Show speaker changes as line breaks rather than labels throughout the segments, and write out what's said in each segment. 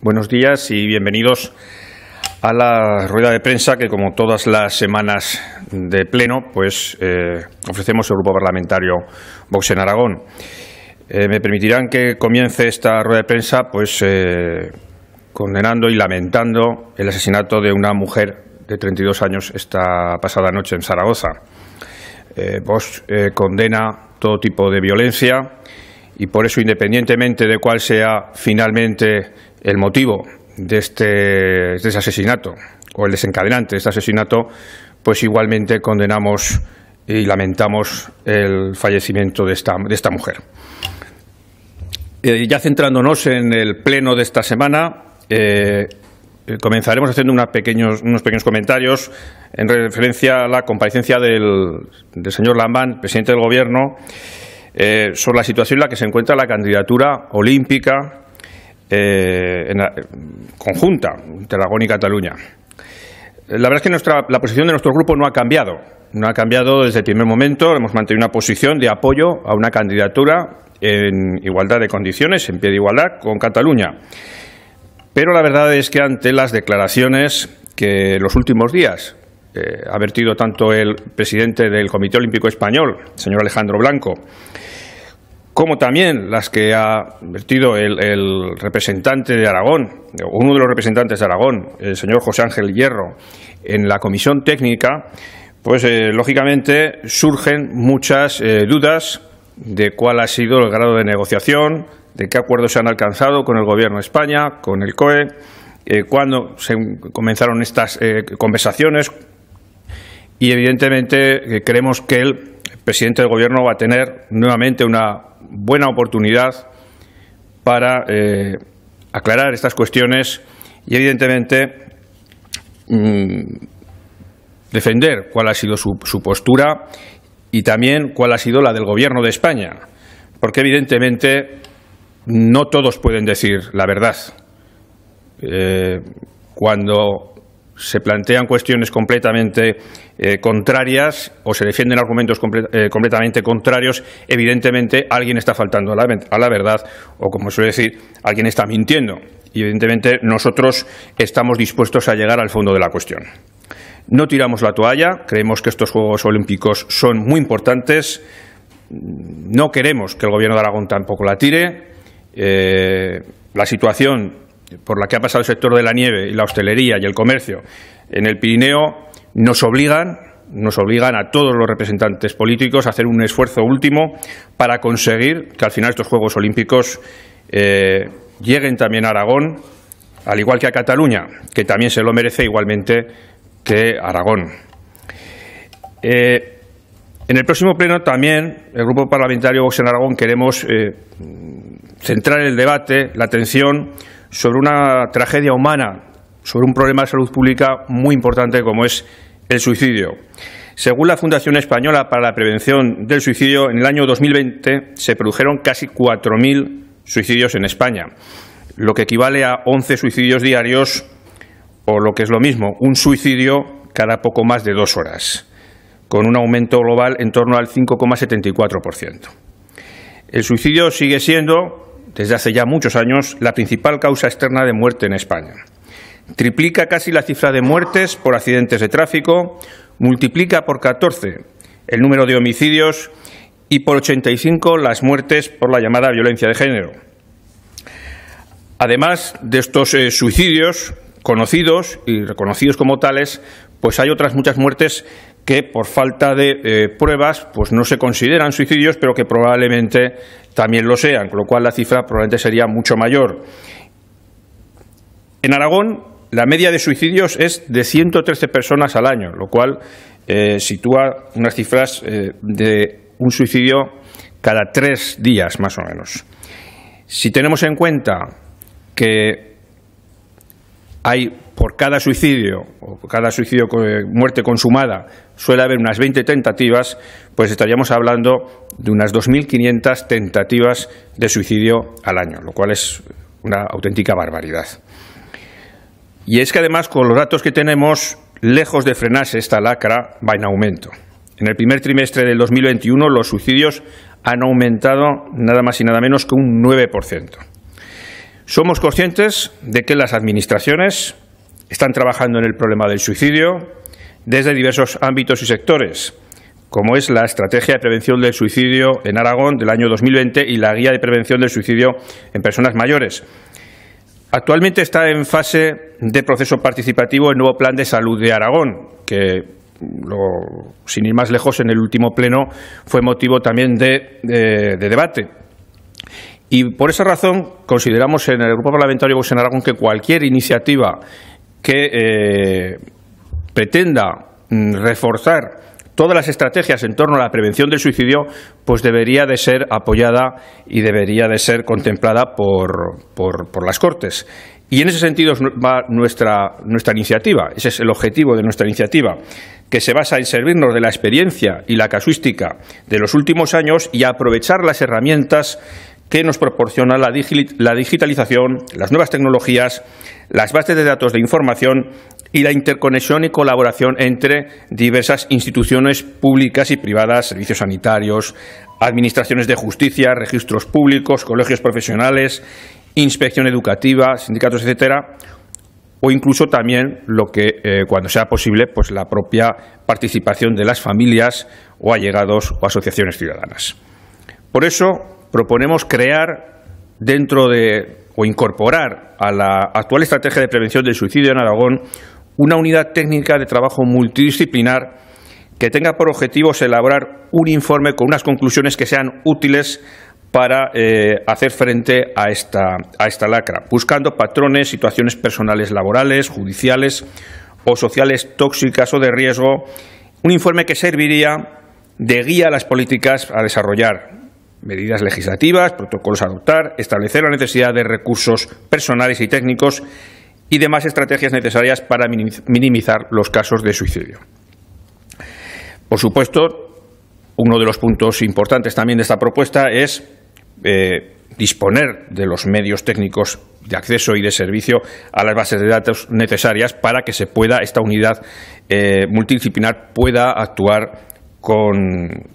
Buenos días y bienvenidos a la rueda de prensa que, como todas las semanas de pleno, pues eh, ofrecemos el grupo parlamentario Vox en Aragón. Eh, me permitirán que comience esta rueda de prensa, pues eh, condenando y lamentando el asesinato de una mujer de 32 años esta pasada noche en Zaragoza. Vox condena todo tipo de violencia y por eso, independientemente de cuál sea finalmente el motivo este, de este, asesinato o el desencadenante de este asesinato, pues igualmente condenamos y lamentamos el fallecimiento de esta, mujer. Eh, ya centrándonos en el pleno de esta semana, eh, comenzaremos haciendo unos pequeños comentarios en referencia a la comparecencia del, señor Lambán, presidente del Gobierno, eh, sobre la situación en la que se encuentra la candidatura olímpica eh, en la, conjunta, Telagón y Cataluña. La verdad es que nuestra, la posición de nuestro grupo no ha cambiado. No ha cambiado desde el primer momento. Hemos mantenido una posición de apoyo a una candidatura en igualdad de condiciones, en pie de igualdad, con Cataluña. Pero la verdad es que ante las declaraciones que en los últimos días eh, ha vertido tanto el presidente del Comité Olímpico Español, señor Alejandro Blanco, como también las que ha vertido el, representante de Aragón, uno de los representantes de Aragón, el señor José Ángel Hierro, en la comisión técnica, pues eh, lógicamente surgen muchas eh, dudas de cuál ha sido el grado de negociación, de qué acuerdos se han alcanzado con el Gobierno de España, con el COE, eh, cuándo se comenzaron estas conversaciones y evidentemente creemos que el el presidente del Gobierno va a tener nuevamente una buena oportunidad para eh, aclarar estas cuestiones y, evidentemente, mm, defender cuál ha sido su, postura y también cuál ha sido la del Gobierno de España, porque, evidentemente, no todos pueden decir la verdad. Eh, cuando se plantean cuestiones completamente eh, contrarias o se defienden argumentos eh, completamente contrarios, evidentemente alguien está faltando a la, verdad o, como suele decir, alguien está mintiendo. Y evidentemente nosotros estamos dispuestos a llegar al fondo de la cuestión. No tiramos la toalla, creemos que estos Juegos Olímpicos son muy importantes. No queremos que el Gobierno de Aragón tampoco la tire. Eh, la situación por la que ha pasado el sector de la nieve y la hostelería y el comercio en el Pirineo nos obligan nos obligan a todos los representantes políticos a hacer un esfuerzo último para conseguir que al final estos Juegos Olímpicos eh, lleguen también a Aragón, al igual que a Cataluña, que también se lo merece igualmente que Aragón. Eh, en el próximo pleno también el Grupo Parlamentario Vox en Aragón queremos eh, centrar el debate, la atención sobre una tragedia humana, sobre un problema de salud pública muy importante como es el suicidio. Según la Fundación Española para la Prevención del Suicidio, en el año 2020 se produjeron casi 4.000 suicidios en España, lo que equivale a 11 suicidios diarios o lo que es lo mismo, un suicidio cada poco más de dos horas, con un aumento global en torno al 5,74%. El suicidio sigue siendo desde hace ya muchos años, la principal causa externa de muerte en España. Triplica casi la cifra de muertes por accidentes de tráfico, multiplica por 14 el número de homicidios y por 85 las muertes por la llamada violencia de género. Además de estos eh, suicidios conocidos y reconocidos como tales, pues hay otras muchas muertes que por falta de eh, pruebas pues no se consideran suicidios, pero que probablemente también lo sean, con lo cual la cifra probablemente sería mucho mayor. En Aragón, la media de suicidios es de 113 personas al año, lo cual eh, sitúa unas cifras eh, de un suicidio cada tres días, más o menos. Si tenemos en cuenta que hay por cada suicidio o por cada suicidio eh, muerte consumada suele haber unas 20 tentativas, pues estaríamos hablando de unas 2.500 tentativas de suicidio al año, lo cual es una auténtica barbaridad. Y es que además con los datos que tenemos, lejos de frenarse esta lacra, va en aumento. En el primer trimestre del 2021 los suicidios han aumentado nada más y nada menos que un 9%. Somos conscientes de que las administraciones están trabajando en el problema del suicidio desde diversos ámbitos y sectores, como es la Estrategia de Prevención del Suicidio en Aragón del año 2020 y la Guía de Prevención del Suicidio en Personas Mayores. Actualmente está en fase de proceso participativo el nuevo Plan de Salud de Aragón, que, sin ir más lejos, en el último pleno fue motivo también de debate. Y por esa razón consideramos en el Grupo Parlamentario Vox que cualquier iniciativa que eh, pretenda mm, reforzar todas las estrategias en torno a la prevención del suicidio, pues debería de ser apoyada y debería de ser contemplada por, las Cortes. Y en ese sentido va nuestra, nuestra iniciativa, ese es el objetivo de nuestra iniciativa, que se basa en servirnos de la experiencia y la casuística de los últimos años y aprovechar las herramientas que nos proporciona la, digitalización, las nuevas tecnologías, las bases de datos de información y la interconexión y colaboración entre diversas instituciones públicas y privadas, servicios sanitarios, administraciones de justicia, registros públicos, colegios profesionales, inspección educativa, sindicatos, etcétera, o incluso también lo que, eh, cuando sea posible, pues la propia participación de las familias o allegados o asociaciones ciudadanas. Por eso, proponemos crear dentro de o incorporar a la actual estrategia de prevención del suicidio en Aragón una unidad técnica de trabajo multidisciplinar que tenga por objetivo elaborar un informe con unas conclusiones que sean útiles para eh, hacer frente a esta, a esta lacra, buscando patrones, situaciones personales laborales, judiciales o sociales tóxicas o de riesgo, un informe que serviría de guía a las políticas a desarrollar, medidas legislativas, protocolos a adoptar, establecer la necesidad de recursos personales y técnicos y demás estrategias necesarias para minimizar los casos de suicidio. Por supuesto, uno de los puntos importantes también de esta propuesta es eh, disponer de los medios técnicos de acceso y de servicio a las bases de datos necesarias para que se pueda esta unidad eh, multidisciplinar pueda actuar con,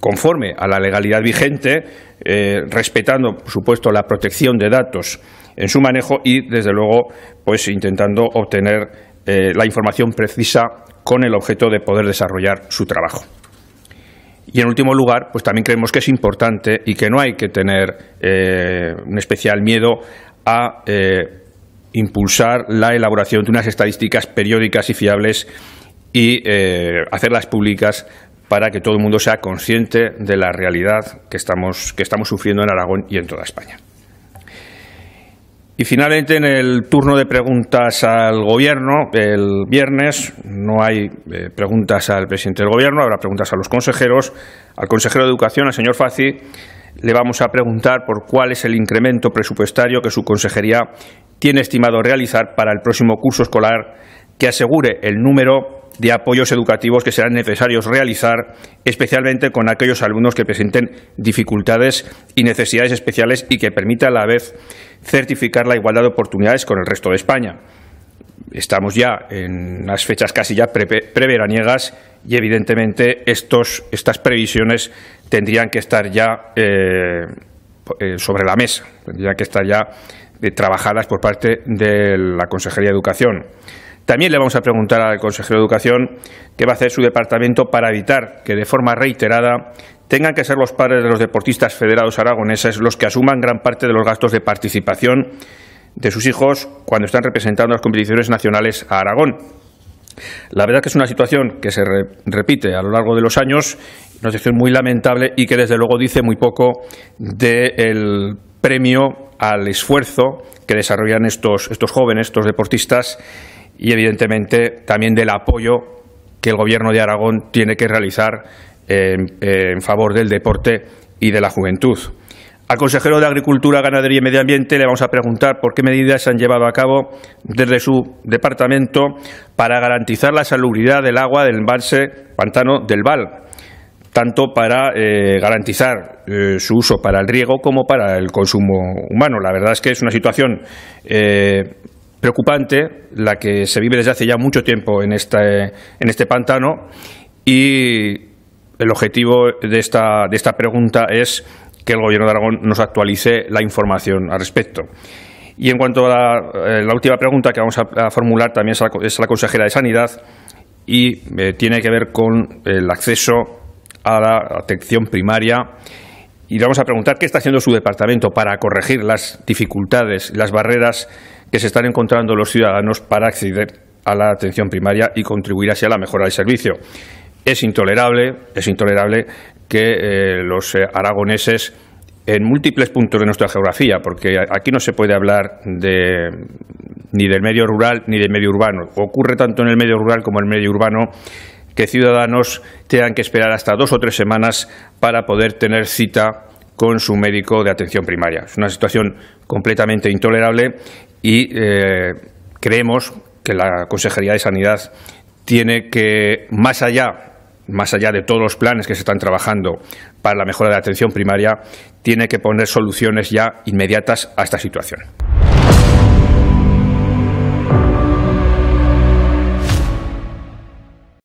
conforme a la legalidad vigente, eh, respetando, por supuesto, la protección de datos en su manejo y, desde luego, pues intentando obtener eh, la información precisa con el objeto de poder desarrollar su trabajo. Y en último lugar, pues también creemos que es importante y que no hay que tener eh, un especial miedo a impulsar la elaboración de unas estadísticas periódicas y fiables y hacerlas públicas para que todo el mundo sea consciente de la realidad que estamos, que estamos sufriendo en Aragón y en toda España. Y finalmente, en el turno de preguntas al Gobierno, el viernes no hay eh, preguntas al presidente del Gobierno, habrá preguntas a los consejeros. Al consejero de Educación, al señor Faci, le vamos a preguntar por cuál es el incremento presupuestario que su consejería tiene estimado realizar para el próximo curso escolar que asegure el número de apoyos educativos que serán necesarios realizar, especialmente con aquellos alumnos que presenten dificultades y necesidades especiales y que permita a la vez certificar la igualdad de oportunidades con el resto de España. Estamos ya en las fechas casi ya preveraniegas y evidentemente estos, estas previsiones tendrían que estar ya eh, eh, sobre la mesa, tendrían que estar ya eh, trabajadas por parte de la Consejería de Educación. También le vamos a preguntar al consejero de Educación qué va a hacer su departamento para evitar que de forma reiterada tengan que ser los padres de los deportistas federados aragoneses los que asuman gran parte de los gastos de participación de sus hijos cuando están representando las competiciones nacionales a Aragón. La verdad que es una situación que se repite a lo largo de los años, una situación muy lamentable y que desde luego dice muy poco del premio al esfuerzo que desarrollan estos, estos jóvenes, estos deportistas y evidentemente también del apoyo que el Gobierno de Aragón tiene que realizar en, favor del deporte y de la juventud. Al consejero de Agricultura, Ganadería y Medio Ambiente le vamos a preguntar por qué medidas se han llevado a cabo desde su departamento para garantizar la salubridad del agua del embalse pantano del Val, tanto para eh, garantizar eh, su uso para el riego como para el consumo humano. La verdad es que es una situación eh, preocupante la que se vive desde hace ya mucho tiempo en este, en este pantano y el objetivo de esta, de esta pregunta es que el Gobierno de Aragón nos actualice la información al respecto. Y en cuanto a la, eh, última pregunta que vamos a, formular también es a, la, consejera de Sanidad y eh, tiene que ver con el acceso a la atención primaria y le vamos a preguntar qué está haciendo su departamento para corregir las dificultades, las barreras que se están encontrando los ciudadanos para acceder a la atención primaria y contribuir así a la mejora del servicio. Es intolerable, es intolerable que eh, los eh, aragoneses en múltiples puntos de nuestra geografía, porque aquí no se puede hablar de, ni del medio rural ni del medio urbano. Ocurre tanto en el medio rural como en el medio urbano que ciudadanos tengan que esperar hasta dos o tres semanas para poder tener cita con su médico de atención primaria. Es una situación completamente intolerable y eh, creemos que la Consejería de Sanidad tiene que, más allá más allá de todos los planes que se están trabajando para la mejora de la atención primaria, tiene que poner soluciones ya inmediatas a esta situación.